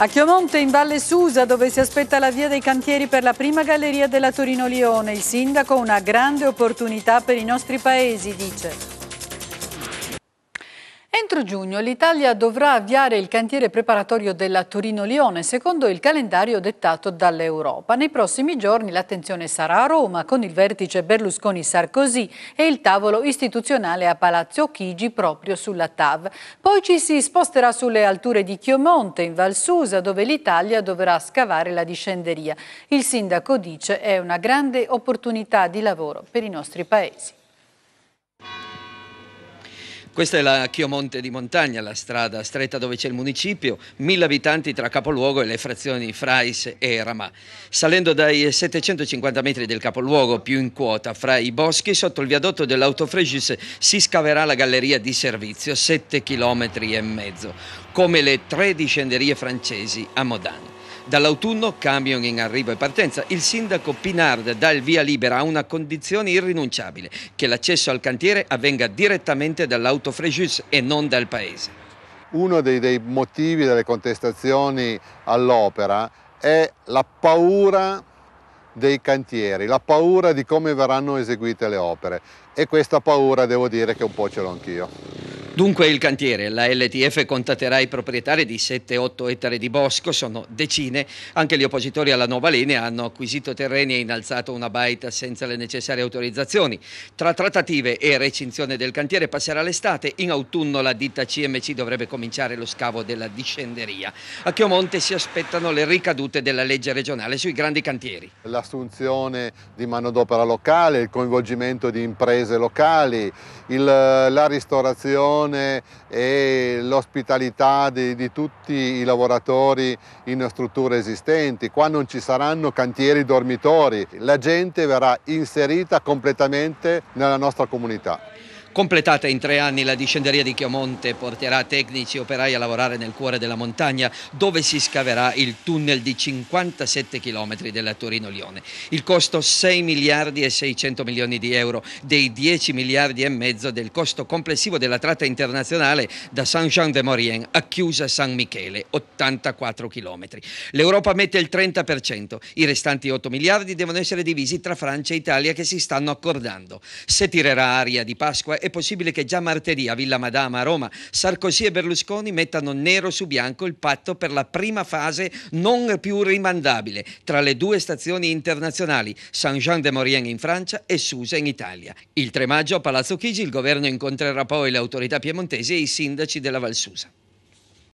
A Chiomonte, in Valle Susa, dove si aspetta la via dei cantieri per la prima galleria della Torino-Lione, il sindaco una grande opportunità per i nostri paesi, dice. Entro giugno l'Italia dovrà avviare il cantiere preparatorio della Torino-Lione secondo il calendario dettato dall'Europa. Nei prossimi giorni l'attenzione sarà a Roma con il vertice Berlusconi-Sarkozy e il tavolo istituzionale a Palazzo Chigi proprio sulla TAV. Poi ci si sposterà sulle alture di Chiomonte in Valsusa dove l'Italia dovrà scavare la discenderia. Il sindaco dice è una grande opportunità di lavoro per i nostri paesi. Questa è la Chiomonte di Montagna, la strada stretta dove c'è il municipio, mille abitanti tra capoluogo e le frazioni Frais e Ramà. Salendo dai 750 metri del capoluogo più in quota, fra i boschi, sotto il viadotto dell'Autofregis si scaverà la galleria di servizio, 7 km e mezzo, come le tre discenderie francesi a Modane. Dall'autunno camion in arrivo e partenza. Il sindaco Pinard dà il via libera a una condizione irrinunciabile, che l'accesso al cantiere avvenga direttamente dall'auto Fréjus e non dal paese. Uno dei, dei motivi delle contestazioni all'opera è la paura dei cantieri, la paura di come verranno eseguite le opere e questa paura devo dire che un po' ce l'ho anch'io. Dunque il cantiere, la LTF contatterà i proprietari di 7-8 ettari di bosco, sono decine, anche gli oppositori alla nuova linea hanno acquisito terreni e innalzato una baita senza le necessarie autorizzazioni. Tra trattative e recinzione del cantiere passerà l'estate, in autunno la ditta CMC dovrebbe cominciare lo scavo della discenderia. A Chiomonte si aspettano le ricadute della legge regionale sui grandi cantieri. L'assunzione di manodopera locale, il coinvolgimento di imprese locali, il, la ristorazione formazione e l'ospitalità di, di, tutti i lavoratori in strutture esistenti. Qua non ci saranno cantieri dormitori, la gente verrà inserita completamente nella nostra comunità. Completata in tre anni la discenderia di Chiomonte porterà tecnici e operai a lavorare nel cuore della montagna dove si scaverà il tunnel di 57 km della Torino-Lione. Il costo 6 miliardi e 600 milioni di euro dei 10 miliardi e mezzo del costo complessivo della tratta internazionale da saint jean de maurien a Chiusa San Michele, 84 km. L'Europa mette il 30%, i restanti 8 miliardi devono essere divisi tra Francia e Italia che si stanno accordando. Se tirerà aria di Pasqua è possibile che già martedì a Villa Madama a Roma Sarkozy e Berlusconi mettano nero su bianco il patto per la prima fase non più rimandabile tra le due stazioni internazionali, saint jean de maurien in Francia e Susa in Italia. Il 3 maggio a Palazzo Chigi il governo incontrerà poi le autorità piemontesi e i sindaci della Valsusa.